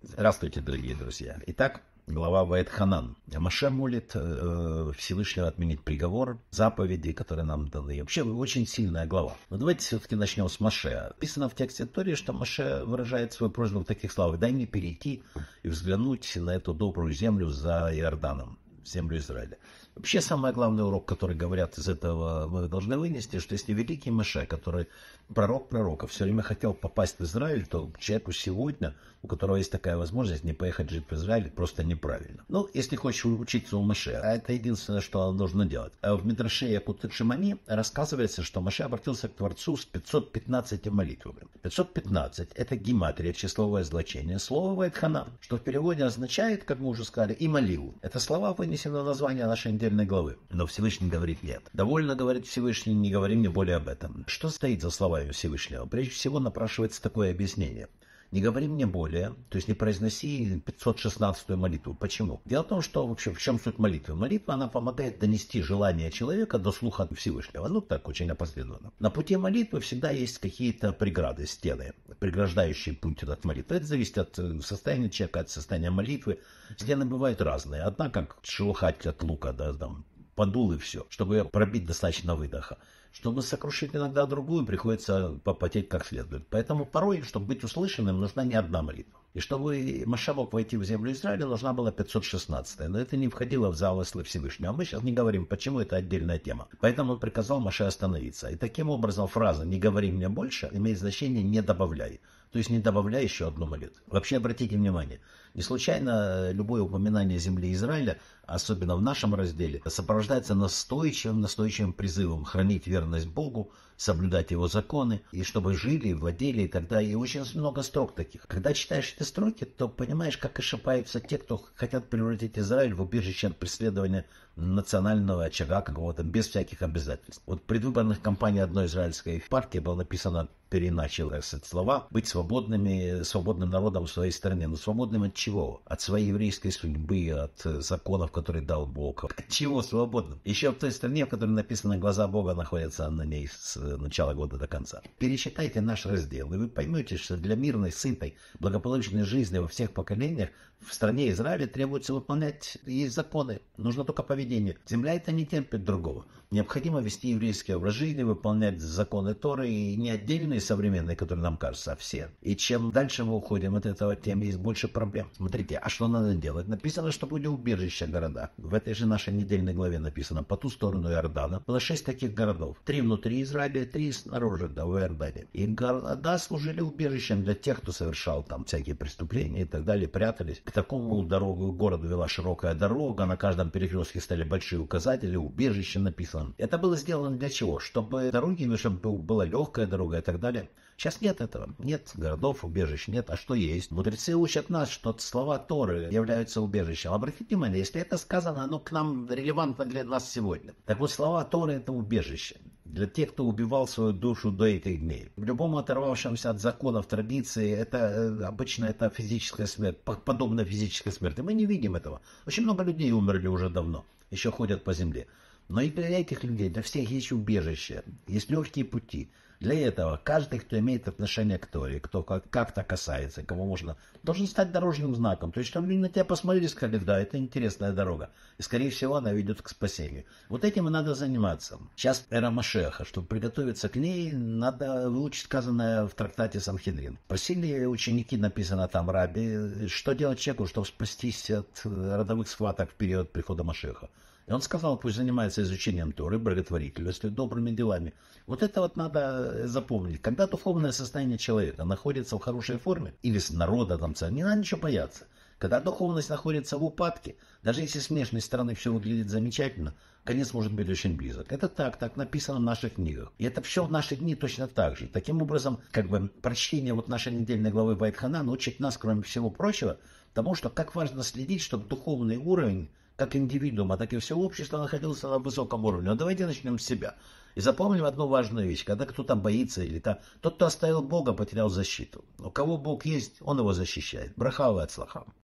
Здравствуйте, дорогие друзья. Итак, глава Вайт Ханан. Маше молит э, Всевышнего отменить приговор, заповеди, которые нам даны. Вообще, очень сильная глава. Но давайте все-таки начнем с Маше. Писано в тексте Тори, что Маше выражает свою просьбу в таких словах. «Дай мне перейти и взглянуть на эту добрую землю за Иорданом» землю Израиля. Вообще самый главный урок, который говорят из этого, мы должны вынести, что если великий Маше, который пророк пророка, все время хотел попасть в Израиль, то человеку сегодня, у которого есть такая возможность, не поехать жить в Израиль, просто неправильно. Ну, если хочешь учиться у Маше, а это единственное, что нужно делать. А в Мидраше Якутет Шимани рассказывается, что Маше обратился к Творцу с 515 молитвами. 515 – это гематрия, числовое значение, слова Вайтхана, что в переводе означает, как мы уже сказали, и молил. Это слова вынесены вынесено название нашей недельной главы. Но Всевышний говорит нет. Довольно, говорит Всевышний, не говори мне более об этом. Что стоит за словами Всевышнего? Прежде всего напрашивается такое объяснение не говори мне более, то есть не произноси 516-ю молитву. Почему? Дело в том, что вообще в чем суть молитвы? Молитва, она помогает донести желание человека до слуха Всевышнего. Ну, так очень опосредованно. На пути молитвы всегда есть какие-то преграды, стены, преграждающие путь от молитвы. Это зависит от э, состояния человека, от состояния молитвы. Стены бывают разные. Одна как шелухать от лука, да, там, подул и все, чтобы пробить достаточно выдоха. Чтобы сокрушить иногда другую, приходится попотеть как следует. Поэтому порой, чтобы быть услышанным, нужна не одна молитва. И чтобы Машавок войти в землю Израиля, нужна была 516-я. Но это не входило в замыслы Всевышнего. А мы сейчас не говорим, почему это отдельная тема. Поэтому он приказал Маше остановиться. И таким образом фраза «не говори мне больше» имеет значение «не добавляй». То есть не добавляя еще одну молитву. Вообще обратите внимание, не случайно любое упоминание земли Израиля, особенно в нашем разделе, сопровождается настойчивым, настойчивым призывом хранить веру верность Богу, соблюдать его законы, и чтобы жили, владели и так далее. И очень много строк таких. Когда читаешь эти строки, то понимаешь, как ошибаются те, кто хотят превратить Израиль в убежище от преследования национального очага какого-то, без всяких обязательств. Вот в предвыборных кампаниях одной израильской партии было написано переначал слова, быть свободными, свободным народом в своей стране, Но свободным от чего? От своей еврейской судьбы, от законов, которые дал Бог. От чего свободным? Еще в той стране, в которой написано «Глаза Бога» находятся на ней с начала года до конца. Пересчитайте наш раздел, и вы поймете, что для мирной, сытой, благополучной жизни во всех поколениях в стране Израиля требуется выполнять есть законы. Нужно только поведение поведение. Земля это не терпит другого. Необходимо вести еврейский образ жизни, выполнять законы Торы, и не отдельные современные, которые нам кажутся, а все. И чем дальше мы уходим от этого, тем есть больше проблем. Смотрите, а что надо делать? Написано, что будет убежище города. В этой же нашей недельной главе написано, по ту сторону Иордана было шесть таких городов. Три внутри Израиля, три снаружи, да, в Иордане. И города служили убежищем для тех, кто совершал там всякие преступления и так далее, прятались. К такому дорогу городу вела широкая дорога, на каждом перекрестке стояли стояли большие указатели, убежище написано. Это было сделано для чего? Чтобы дороги, ну, чтобы была легкая дорога и так далее. Сейчас нет этого. Нет городов, убежищ нет. А что есть? Мудрецы учат нас, что слова Торы являются убежищем. Обратите внимание, если это сказано, оно к нам релевантно для нас сегодня. Так вот, слова Торы — это убежище для тех, кто убивал свою душу до этой дни. В любом оторвавшемся от законов традиции, это э, обычно это физическая смерть, подобно физической смерти. Мы не видим этого. Очень много людей умерли уже давно, еще ходят по земле. Но и для этих людей, для всех есть убежище, есть легкие пути – для этого каждый, кто имеет отношение к Торе, кто как-то касается, кого можно, должен стать дорожным знаком. То есть, чтобы люди на тебя посмотрели и сказали, да, это интересная дорога. И, скорее всего, она ведет к спасению. Вот этим и надо заниматься. Сейчас эра Машеха. Чтобы приготовиться к ней, надо выучить сказанное в трактате Санхедрин. Просили ученики, написано там Раби, что делать человеку, чтобы спастись от родовых схваток в период прихода Машеха. И он сказал, пусть занимается изучением Торы, благотворительностью, добрыми делами. Вот это вот надо запомнить. Когда духовное состояние человека находится в хорошей форме, или с народа там, не надо ничего бояться. Когда духовность находится в упадке, даже если с внешней стороны все выглядит замечательно, конец может быть очень близок. Это так, так написано в наших книгах. И это все в наши дни точно так же. Таким образом, как бы прочтение вот нашей недельной главы Байтхана научит нас, кроме всего прочего, тому, что как важно следить, чтобы духовный уровень как индивидуум, а так и все общество находился на высоком уровне. Но давайте начнем с себя. И запомним одну важную вещь. Когда кто-то боится или та, тот, кто оставил Бога, потерял защиту. У кого Бог есть, он его защищает. Брахава от слаха.